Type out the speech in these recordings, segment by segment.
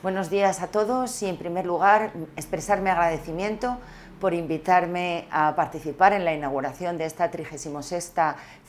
Buenos días a todos y en primer lugar expresar mi agradecimiento por invitarme a participar en la inauguración de esta 36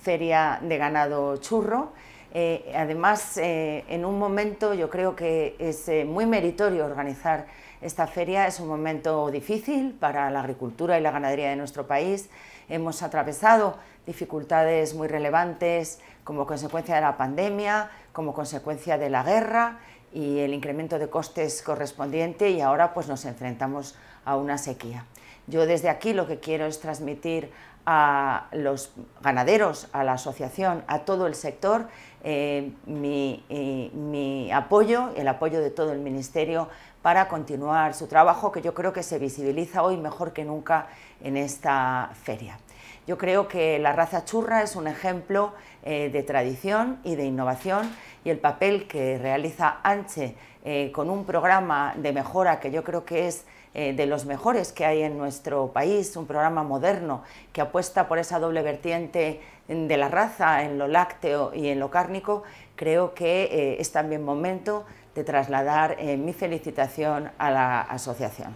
Feria de Ganado Churro. Eh, además, eh, en un momento yo creo que es eh, muy meritorio organizar esta feria. Es un momento difícil para la agricultura y la ganadería de nuestro país. Hemos atravesado dificultades muy relevantes como consecuencia de la pandemia, como consecuencia de la guerra y el incremento de costes correspondiente y ahora pues nos enfrentamos a una sequía. Yo desde aquí lo que quiero es transmitir a los ganaderos, a la asociación, a todo el sector, eh, mi, eh, mi apoyo, el apoyo de todo el Ministerio para continuar su trabajo que yo creo que se visibiliza hoy mejor que nunca en esta feria. Yo creo que la raza churra es un ejemplo eh, de tradición y de innovación y el papel que realiza Anche eh, con un programa de mejora que yo creo que es eh, de los mejores que hay en nuestro país, un programa moderno que apuesta por esa doble vertiente de la raza en lo lácteo y en lo cárnico, creo que es también momento de trasladar mi felicitación a la asociación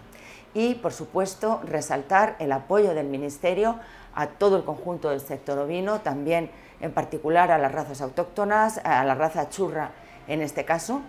y, por supuesto, resaltar el apoyo del Ministerio a todo el conjunto del sector ovino, también en particular a las razas autóctonas, a la raza churra en este caso,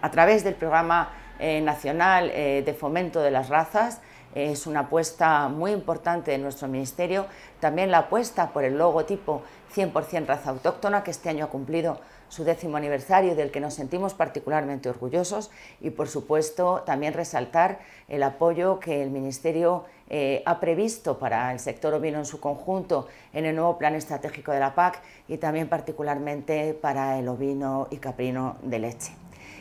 a través del Programa eh, Nacional eh, de Fomento de las Razas, es una apuesta muy importante de nuestro ministerio, también la apuesta por el logotipo 100% raza autóctona, que este año ha cumplido su décimo aniversario, del que nos sentimos particularmente orgullosos, y por supuesto también resaltar el apoyo que el Ministerio eh, ha previsto para el sector ovino en su conjunto en el nuevo plan estratégico de la PAC y también particularmente para el ovino y caprino de leche.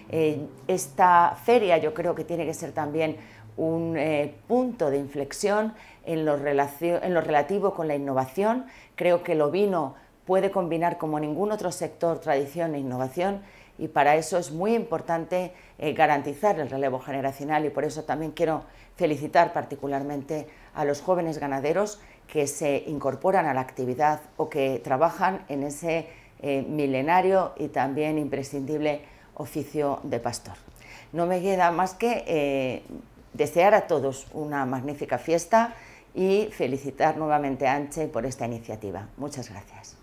Eh, esta feria yo creo que tiene que ser también un eh, punto de inflexión en lo, en relativo con la innovación. Creo que el ovino puede combinar como ningún otro sector tradición e innovación y para eso es muy importante eh, garantizar el relevo generacional y por eso también quiero felicitar particularmente a los jóvenes ganaderos que se incorporan a la actividad o que trabajan en ese eh, milenario y también imprescindible oficio de pastor. No me queda más que desear a todos una magnífica fiesta y felicitar nuevamente a Anche por esta iniciativa. Muchas gracias.